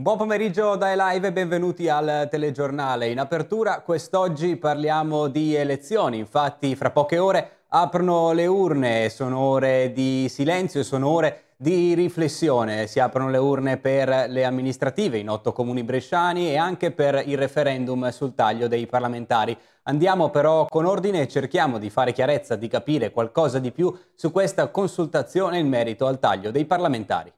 Buon pomeriggio dai Live e benvenuti al telegiornale. In apertura quest'oggi parliamo di elezioni, infatti fra poche ore aprono le urne, sono ore di silenzio, sono ore di riflessione, si aprono le urne per le amministrative in otto comuni bresciani e anche per il referendum sul taglio dei parlamentari. Andiamo però con ordine e cerchiamo di fare chiarezza, di capire qualcosa di più su questa consultazione in merito al taglio dei parlamentari.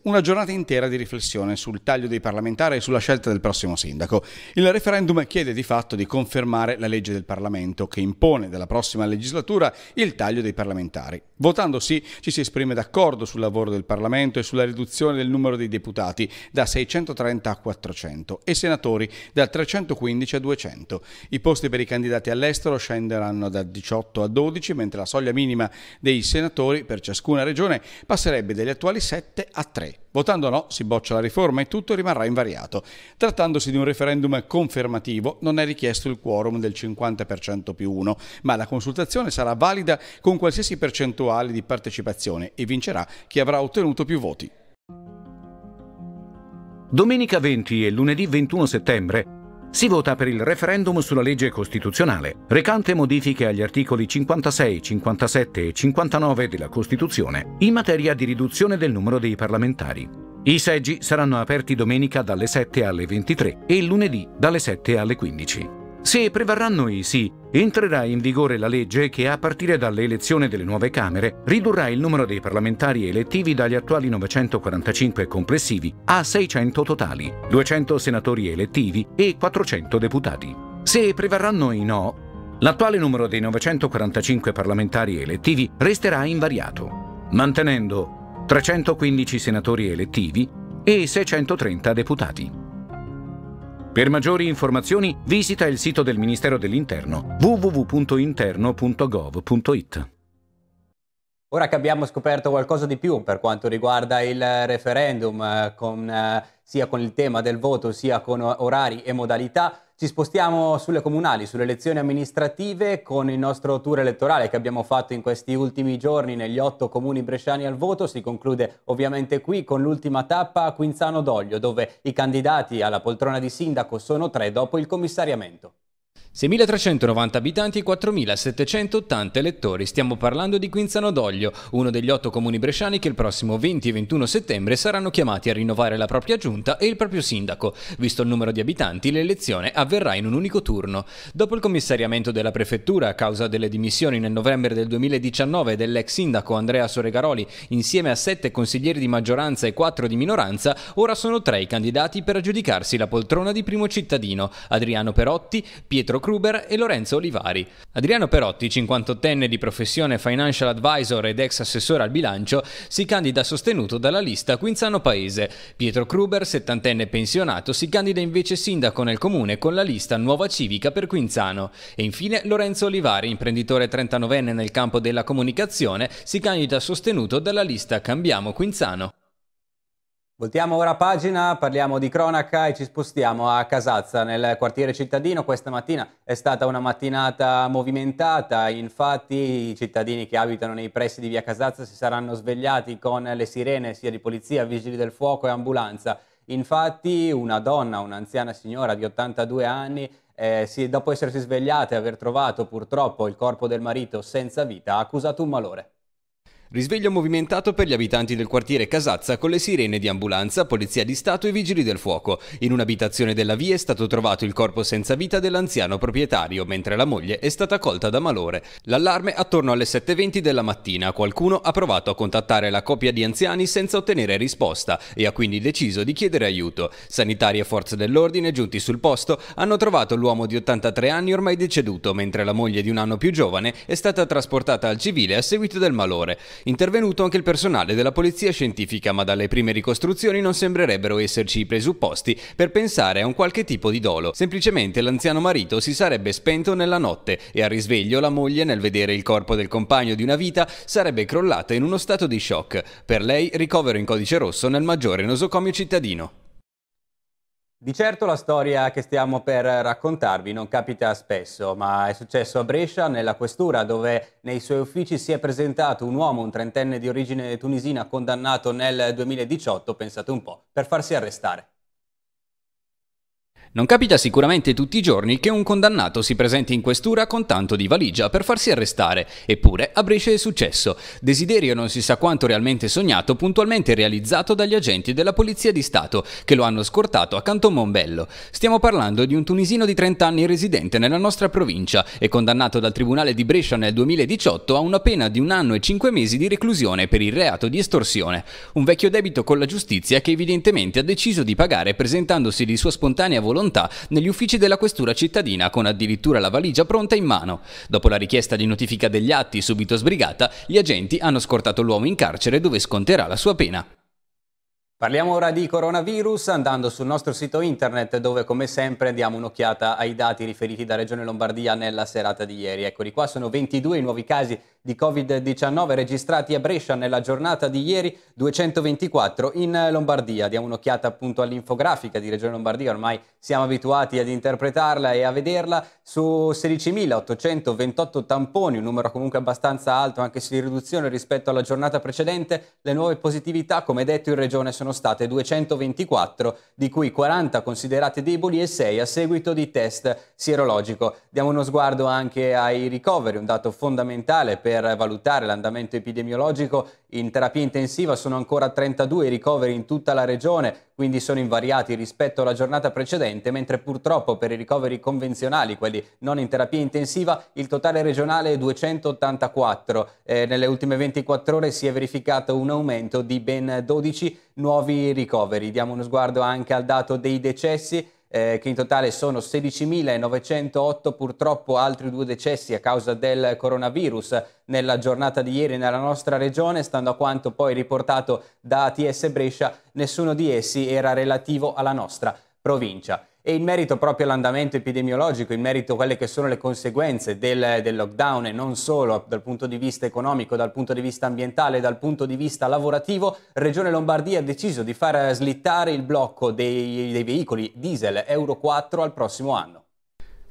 Una giornata intera di riflessione sul taglio dei parlamentari e sulla scelta del prossimo sindaco. Il referendum chiede di fatto di confermare la legge del Parlamento che impone dalla prossima legislatura il taglio dei parlamentari. Votando sì ci si esprime d'accordo sul lavoro del Parlamento e sulla riduzione del numero dei deputati da 630 a 400 e senatori da 315 a 200. I posti per i candidati all'estero scenderanno da 18 a 12 mentre la soglia minima dei senatori per ciascuna regione passerebbe dagli attuali 7 a 3. 3. Votando no si boccia la riforma e tutto rimarrà invariato. Trattandosi di un referendum confermativo non è richiesto il quorum del 50% più 1, ma la consultazione sarà valida con qualsiasi percentuale di partecipazione e vincerà chi avrà ottenuto più voti. Domenica 20 e lunedì 21 settembre si vota per il referendum sulla legge costituzionale, recante modifiche agli articoli 56, 57 e 59 della Costituzione in materia di riduzione del numero dei parlamentari. I seggi saranno aperti domenica dalle 7 alle 23 e lunedì dalle 7 alle 15. Se prevarranno i sì, entrerà in vigore la legge che, a partire dall'elezione delle nuove Camere, ridurrà il numero dei parlamentari elettivi dagli attuali 945 complessivi a 600 totali, 200 senatori elettivi e 400 deputati. Se prevarranno i no, l'attuale numero dei 945 parlamentari elettivi resterà invariato, mantenendo 315 senatori elettivi e 630 deputati. Per maggiori informazioni visita il sito del Ministero dell'Interno www.interno.gov.it. Ora che abbiamo scoperto qualcosa di più per quanto riguarda il referendum, eh, con, eh, sia con il tema del voto sia con orari e modalità, ci spostiamo sulle comunali, sulle elezioni amministrative con il nostro tour elettorale che abbiamo fatto in questi ultimi giorni negli otto comuni bresciani al voto. Si conclude ovviamente qui con l'ultima tappa a Quinzano d'Oglio dove i candidati alla poltrona di sindaco sono tre dopo il commissariamento. 6.390 abitanti e 4.780 elettori. Stiamo parlando di Quinzano d'Oglio, uno degli otto comuni bresciani che il prossimo 20 e 21 settembre saranno chiamati a rinnovare la propria giunta e il proprio sindaco. Visto il numero di abitanti, l'elezione avverrà in un unico turno. Dopo il commissariamento della prefettura a causa delle dimissioni nel novembre del 2019 dell'ex sindaco Andrea Soregaroli, insieme a sette consiglieri di maggioranza e quattro di minoranza, ora sono tre i candidati per aggiudicarsi la poltrona di primo cittadino: Adriano Perotti, Pietro Cruz Kruber e Lorenzo Olivari. Adriano Perotti, 58enne di professione financial advisor ed ex assessore al bilancio, si candida sostenuto dalla lista Quinzano Paese. Pietro Kruber, 70enne pensionato, si candida invece sindaco nel comune con la lista Nuova Civica per Quinzano. E infine Lorenzo Olivari, imprenditore 39enne nel campo della comunicazione, si candida sostenuto dalla lista Cambiamo Quinzano. Voltiamo ora pagina, parliamo di cronaca e ci spostiamo a Casazza, nel quartiere cittadino. Questa mattina è stata una mattinata movimentata, infatti i cittadini che abitano nei pressi di via Casazza si saranno svegliati con le sirene sia di polizia, vigili del fuoco e ambulanza. Infatti una donna, un'anziana signora di 82 anni, eh, si, dopo essersi svegliata e aver trovato purtroppo il corpo del marito senza vita, ha accusato un malore. Risveglio movimentato per gli abitanti del quartiere Casazza con le sirene di ambulanza, polizia di Stato e vigili del fuoco. In un'abitazione della via è stato trovato il corpo senza vita dell'anziano proprietario, mentre la moglie è stata colta da malore. L'allarme attorno alle 7.20 della mattina. Qualcuno ha provato a contattare la coppia di anziani senza ottenere risposta e ha quindi deciso di chiedere aiuto. Sanitari e forze dell'ordine giunti sul posto hanno trovato l'uomo di 83 anni ormai deceduto, mentre la moglie di un anno più giovane è stata trasportata al civile a seguito del malore. Intervenuto anche il personale della polizia scientifica, ma dalle prime ricostruzioni non sembrerebbero esserci i presupposti per pensare a un qualche tipo di dolo. Semplicemente l'anziano marito si sarebbe spento nella notte e al risveglio la moglie, nel vedere il corpo del compagno di una vita, sarebbe crollata in uno stato di shock. Per lei ricovero in codice rosso nel maggiore nosocomio cittadino. Di certo la storia che stiamo per raccontarvi non capita spesso, ma è successo a Brescia, nella questura, dove nei suoi uffici si è presentato un uomo, un trentenne di origine tunisina, condannato nel 2018, pensate un po', per farsi arrestare. Non capita sicuramente tutti i giorni che un condannato si presenti in questura con tanto di valigia per farsi arrestare, eppure a Brescia è successo. Desiderio non si sa quanto realmente sognato, puntualmente realizzato dagli agenti della Polizia di Stato, che lo hanno scortato a Canton Mombello. Stiamo parlando di un tunisino di 30 anni residente nella nostra provincia e condannato dal Tribunale di Brescia nel 2018 a una pena di un anno e cinque mesi di reclusione per il reato di estorsione. Un vecchio debito con la giustizia che evidentemente ha deciso di pagare presentandosi di sua spontanea volontà volontà negli uffici della questura cittadina con addirittura la valigia pronta in mano. Dopo la richiesta di notifica degli atti subito sbrigata, gli agenti hanno scortato l'uomo in carcere dove sconterà la sua pena. Parliamo ora di coronavirus andando sul nostro sito internet dove come sempre diamo un'occhiata ai dati riferiti da Regione Lombardia nella serata di ieri. Eccoli qua, sono 22 i nuovi casi di Covid-19 registrati a Brescia nella giornata di ieri, 224 in eh, Lombardia. Diamo un'occhiata appunto all'infografica di Regione Lombardia, ormai siamo abituati ad interpretarla e a vederla, su 16.828 tamponi, un numero comunque abbastanza alto anche se di riduzione rispetto alla giornata precedente, le nuove positività come detto in Regione sono state 224, di cui 40 considerate deboli e 6 a seguito di test sierologico. Diamo uno sguardo anche ai ricoveri, un dato fondamentale per per valutare l'andamento epidemiologico. In terapia intensiva sono ancora 32 i ricoveri in tutta la regione, quindi sono invariati rispetto alla giornata precedente, mentre purtroppo per i ricoveri convenzionali, quelli non in terapia intensiva, il totale regionale è 284. Eh, nelle ultime 24 ore si è verificato un aumento di ben 12 nuovi ricoveri. Diamo uno sguardo anche al dato dei decessi eh, che in totale sono 16.908, purtroppo altri due decessi a causa del coronavirus nella giornata di ieri nella nostra regione, stando a quanto poi riportato da ATS Brescia, nessuno di essi era relativo alla nostra provincia. E in merito proprio all'andamento epidemiologico, in merito a quelle che sono le conseguenze del, del, lockdown e non solo dal punto di vista economico, dal punto di vista ambientale, dal punto di vista lavorativo, Regione Lombardia ha deciso di far slittare il blocco dei, dei veicoli diesel Euro 4 al prossimo anno.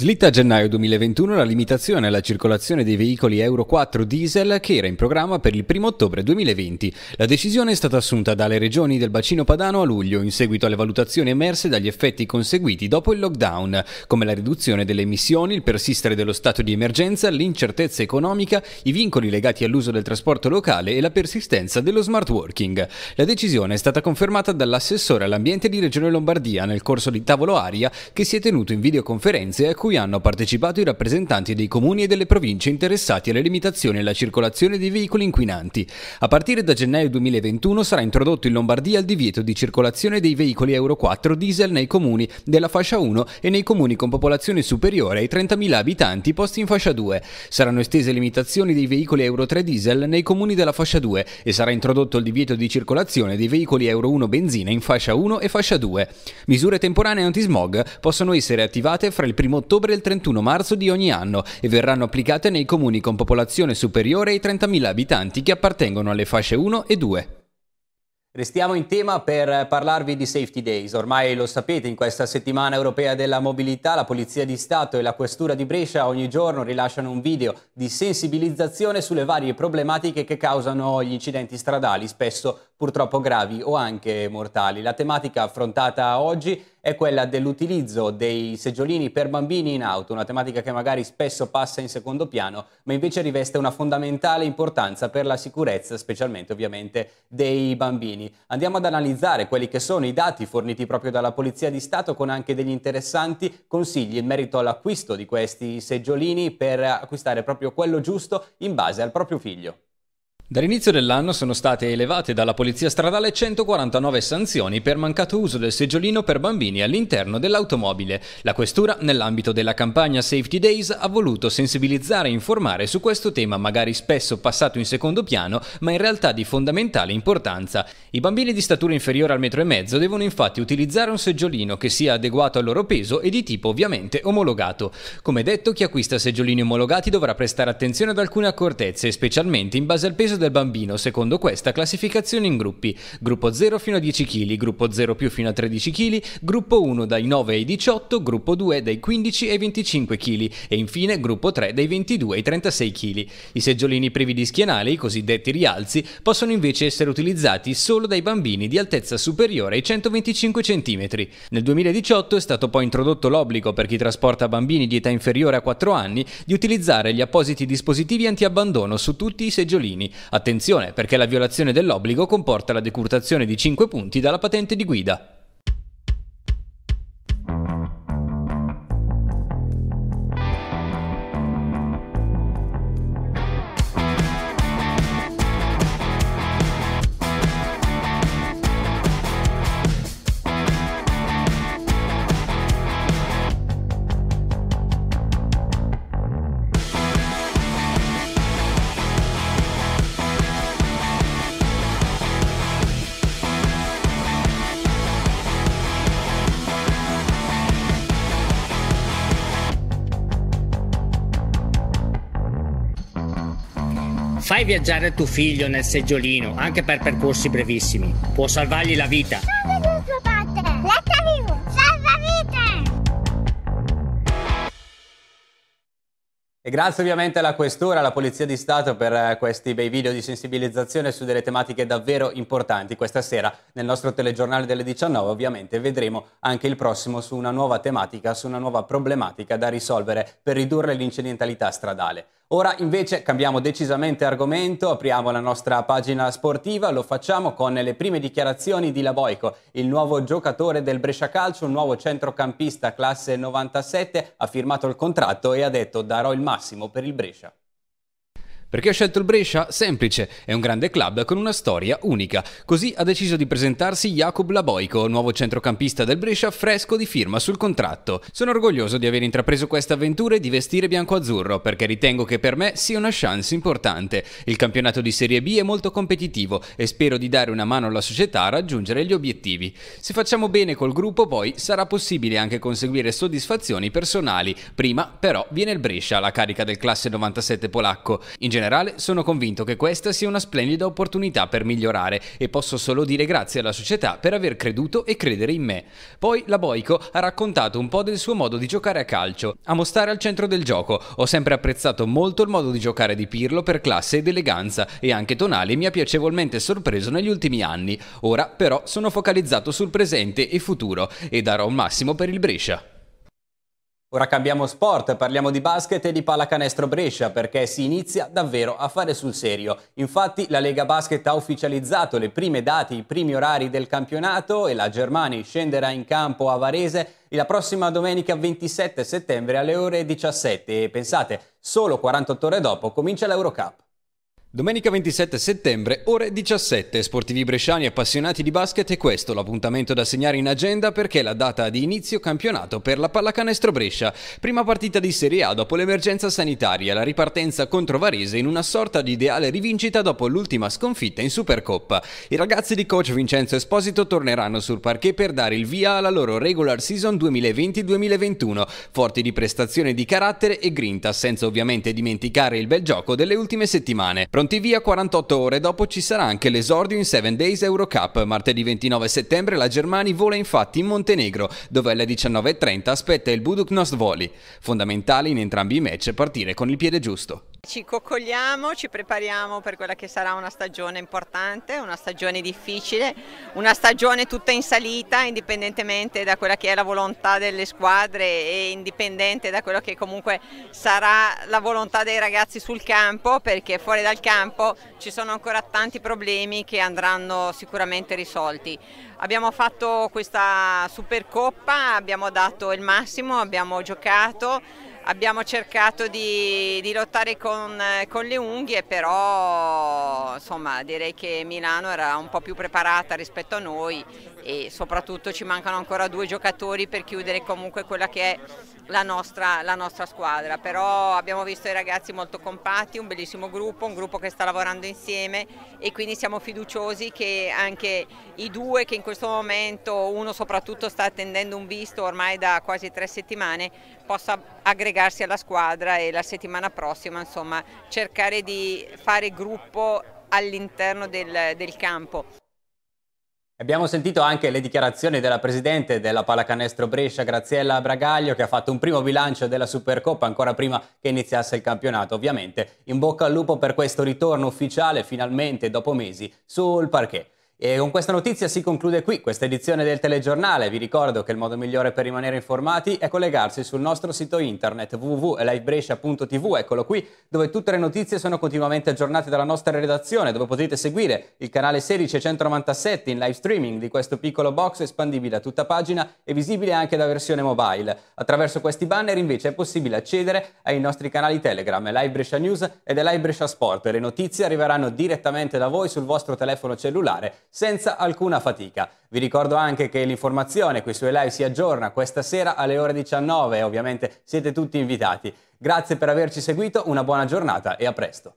Slitta a gennaio 2021 la limitazione alla circolazione dei veicoli Euro 4 diesel che era in programma per il 1 ottobre 2020. La decisione è stata assunta dalle regioni del bacino padano a luglio in seguito alle valutazioni emerse dagli effetti conseguiti dopo il lockdown, come la riduzione delle emissioni, il persistere dello stato di emergenza, l'incertezza economica, i vincoli legati all'uso del trasporto locale e la persistenza dello smart working. La decisione è stata confermata dall'assessore all'ambiente di Regione Lombardia nel corso di tavolo aria che si è tenuto in videoconferenze a cui cui hanno partecipato i rappresentanti dei comuni e delle province interessati alle limitazioni alla circolazione dei veicoli inquinanti. A partire da gennaio 2021 sarà introdotto in Lombardia il divieto di circolazione dei veicoli Euro 4 diesel nei comuni della fascia 1 e nei comuni con popolazione superiore ai 30.000 abitanti posti in fascia 2. Saranno estese limitazioni dei veicoli Euro 3 diesel nei comuni della fascia 2 e sarà introdotto il divieto di circolazione dei veicoli Euro 1 benzina in fascia 1 e fascia 2. Misure temporanee antismog possono essere attivate fra il 1 ottobre e il 31 marzo di ogni anno e verranno applicate nei comuni con popolazione superiore ai 30.000 abitanti che appartengono alle fasce 1 e 2. Restiamo in tema per parlarvi di Safety Days. Ormai lo sapete, in questa settimana europea della mobilità la Polizia di Stato e la Questura di Brescia ogni giorno rilasciano un video di sensibilizzazione sulle varie problematiche che causano gli incidenti stradali, spesso purtroppo gravi o anche mortali. La tematica affrontata oggi è quella dell'utilizzo dei seggiolini per bambini in auto, una tematica che magari spesso passa in secondo piano, ma invece riveste una fondamentale importanza per la sicurezza, specialmente ovviamente dei bambini. Andiamo ad analizzare quelli che sono i dati forniti proprio dalla Polizia di Stato con anche degli interessanti consigli in merito all'acquisto di questi seggiolini per acquistare proprio quello giusto in base al proprio figlio. Dall'inizio dell'anno sono state elevate dalla Polizia Stradale 149 sanzioni per mancato uso del seggiolino per bambini all'interno dell'automobile. La Questura, nell'ambito della campagna Safety Days, ha voluto sensibilizzare e informare su questo tema, magari spesso passato in secondo piano, ma in realtà di fondamentale importanza. I bambini di statura inferiore al metro e mezzo devono infatti utilizzare un seggiolino che sia adeguato al loro peso e di tipo ovviamente omologato. Come detto, chi acquista seggiolini omologati dovrà prestare attenzione ad alcune accortezze, specialmente in base al peso del bambino, secondo questa classificazione in gruppi: gruppo 0 fino a 10 kg, gruppo 0 più fino a 13 kg, gruppo 1 dai 9 ai 18, gruppo 2 dai 15 ai 25 kg e infine gruppo 3 dai 22 ai 36 kg. I seggiolini privi di schienale, i cosiddetti rialzi, possono invece essere utilizzati solo dai bambini di altezza superiore ai 125 cm. Nel 2018 è stato poi introdotto l'obbligo per chi trasporta bambini di età inferiore a 4 anni di utilizzare gli appositi dispositivi antiabbandono su tutti i seggiolini, Attenzione perché la violazione dell'obbligo comporta la decurtazione di 5 punti dalla patente di guida. Fai viaggiare tuo figlio nel seggiolino, anche per percorsi brevissimi. Può salvargli la vita. Salva vite! E grazie ovviamente alla Questura, alla Polizia di Stato per eh, questi bei video di sensibilizzazione su delle tematiche davvero importanti. Questa sera nel nostro telegiornale delle 19 ovviamente vedremo anche il prossimo su una nuova tematica, su una nuova problematica da risolvere per ridurre l'incidentalità stradale. Ora invece cambiamo decisamente argomento, apriamo la nostra pagina sportiva, lo facciamo con le prime dichiarazioni di Laboico, il nuovo giocatore del Brescia Calcio, un nuovo centrocampista classe 97, ha firmato il contratto e ha detto darò il massimo per il Brescia. Perché ho scelto il Brescia? Semplice, è un grande club con una storia unica. Così ha deciso di presentarsi Jakub Laboico, nuovo centrocampista del Brescia fresco di firma sul contratto. Sono orgoglioso di aver intrapreso questa avventura e di vestire bianco-azzurro, perché ritengo che per me sia una chance importante. Il campionato di Serie B è molto competitivo e spero di dare una mano alla società a raggiungere gli obiettivi. Se facciamo bene col gruppo poi sarà possibile anche conseguire soddisfazioni personali. Prima però viene il Brescia, la carica del classe 97 polacco. In generale sono convinto che questa sia una splendida opportunità per migliorare e posso solo dire grazie alla società per aver creduto e credere in me. Poi la Boico ha raccontato un po' del suo modo di giocare a calcio, amo stare al centro del gioco, ho sempre apprezzato molto il modo di giocare di Pirlo per classe ed eleganza e anche Tonali mi ha piacevolmente sorpreso negli ultimi anni, ora però sono focalizzato sul presente e futuro e darò un massimo per il Brescia. Ora cambiamo sport, parliamo di basket e di pallacanestro Brescia perché si inizia davvero a fare sul serio. Infatti la Lega Basket ha ufficializzato le prime date, i primi orari del campionato e la Germania scenderà in campo a Varese la prossima domenica 27 settembre alle ore 17 e pensate, solo 48 ore dopo comincia l'Eurocup. Domenica 27 settembre, ore 17. Sportivi bresciani appassionati di basket è questo l'appuntamento da segnare in agenda perché è la data di inizio campionato per la pallacanestro Brescia. Prima partita di Serie A dopo l'emergenza sanitaria, la ripartenza contro Varese in una sorta di ideale rivincita dopo l'ultima sconfitta in Supercoppa. I ragazzi di coach Vincenzo Esposito torneranno sul parquet per dare il via alla loro regular season 2020-2021, forti di prestazione di carattere e grinta, senza ovviamente dimenticare il bel gioco delle ultime settimane. Pronti via 48 ore dopo ci sarà anche l'esordio in 7 Days Euro Cup. Martedì 29 settembre la Germania vola infatti in Montenegro, dove alle 19.30 aspetta il Buduknost Voli. Fondamentale in entrambi i match partire con il piede giusto ci coccoliamo, ci prepariamo per quella che sarà una stagione importante, una stagione difficile, una stagione tutta in salita indipendentemente da quella che è la volontà delle squadre e indipendente da quello che comunque sarà la volontà dei ragazzi sul campo perché fuori dal campo ci sono ancora tanti problemi che andranno sicuramente risolti. Abbiamo fatto questa Supercoppa, abbiamo dato il massimo, abbiamo giocato abbiamo cercato di, di lottare con, con, le unghie, però insomma, direi che Milano era un po' più preparata rispetto a noi e soprattutto ci mancano ancora due giocatori per chiudere comunque quella che è la nostra, la nostra squadra. Però abbiamo visto i ragazzi molto compatti, un bellissimo gruppo, un gruppo che sta lavorando insieme e quindi siamo fiduciosi che anche i due che in questo momento, uno soprattutto sta attendendo un visto ormai da quasi tre settimane, possa aggregarsi alla squadra e la settimana prossima insomma, cercare di fare gruppo all'interno del, del campo. Abbiamo sentito anche le dichiarazioni della presidente della pallacanestro Brescia, Graziella Bragaglio, che ha fatto un primo bilancio della Supercoppa ancora prima che iniziasse il campionato. Ovviamente in bocca al lupo per questo ritorno ufficiale finalmente dopo mesi sul parquet. E con questa notizia si conclude qui questa edizione del telegiornale. Vi ricordo che il modo migliore per rimanere informati è collegarsi sul nostro sito internet www.livebrescia.tv, eccolo qui, dove tutte le notizie sono continuamente aggiornate dalla nostra redazione, dove potete seguire il canale 16197 in live streaming di questo piccolo box espandibile a tutta pagina e visibile anche da versione mobile. Attraverso questi banner invece è possibile accedere ai nostri canali Telegram, Live Brescia News ed Live Brescia Sport. Le notizie arriveranno direttamente da voi sul vostro telefono cellulare senza alcuna fatica. Vi ricordo anche che l'informazione qui su live si aggiorna questa sera alle ore 19 e ovviamente siete tutti invitati. Grazie per averci seguito, una buona giornata e a presto.